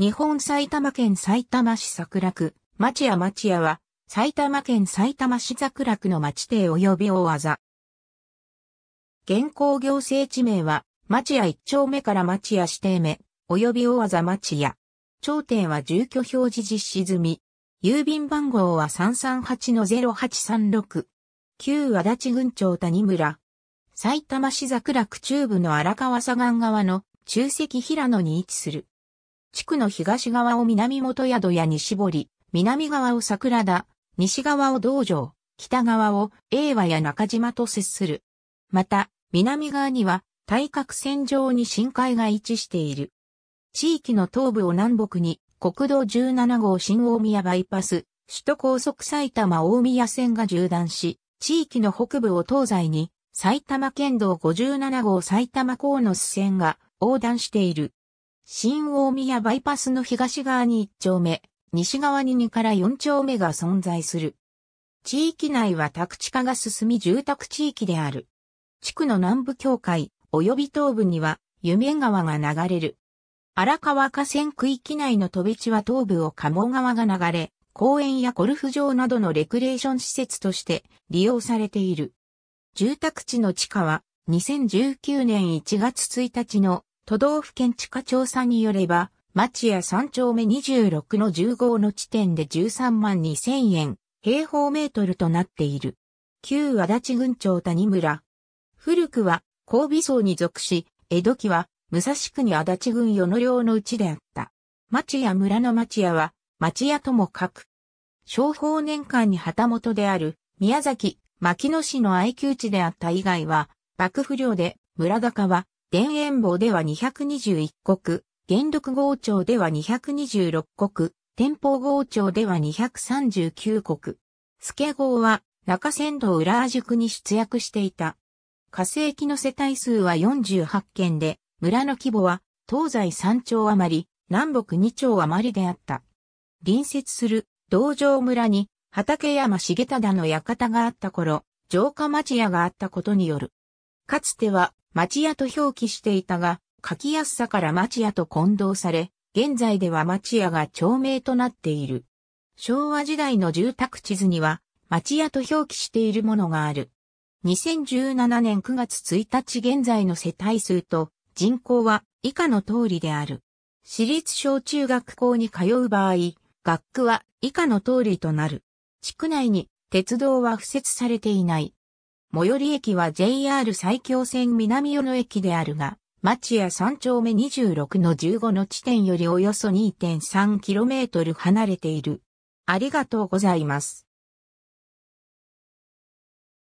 日本埼玉県埼玉市桜区、町屋町屋は、埼玉県埼玉市桜区の町庭及び大技。現行行政地名は、町屋一丁目から町屋指定目、及び大技町屋。頂点は住居表示実施済み。郵便番号は338-0836。旧足立郡町谷村。埼玉市桜区中部の荒川左岸側の中石平野に位置する。地区の東側を南元宿や西堀、南側を桜田、西側を道場、北側を英和や中島と接する。また、南側には対角線上に深海が位置している。地域の東部を南北に国道17号新大宮バイパス、首都高速埼玉大宮線が縦断し、地域の北部を東西に埼玉県道57号埼玉鴻巣線が横断している。新大宮バイパスの東側に1丁目、西側に2から4丁目が存在する。地域内は宅地化が進み住宅地域である。地区の南部境界、及び東部には、夢川が流れる。荒川河川区域内の飛び地は東部を鴨川が流れ、公園やゴルフ場などのレクレーション施設として利用されている。住宅地の地下は2019年1月1日の都道府県地下調査によれば、町屋3丁目26の15の地点で13万2000円、平方メートルとなっている。旧足立郡町谷村。古くは、神尾層に属し、江戸期は、武蔵国足立郡与野領のうちであった。町屋村の町屋は、町屋とも書く。商法年間に旗本である、宮崎、牧野市の愛宮地であった以外は、幕府領で、村高は、田園坊では221国、元禄号町では226国、天保号町では239国。助号は中仙道浦和塾に出役していた。火星期の世帯数は48件で、村の規模は東西3町余り、南北2町余りであった。隣接する道場村に畠山重忠の館があった頃、城下町屋があったことによる。かつては町屋と表記していたが、書きやすさから町屋と混同され、現在では町屋が町名となっている。昭和時代の住宅地図には、町屋と表記しているものがある。2017年9月1日現在の世帯数と人口は以下の通りである。私立小中学校に通う場合、学区は以下の通りとなる。地区内に鉄道は付設されていない。最寄り駅は JR 埼京線南与野駅であるが、町屋3丁目26の15の地点よりおよそ 2.3km 離れている。ありがとうございます。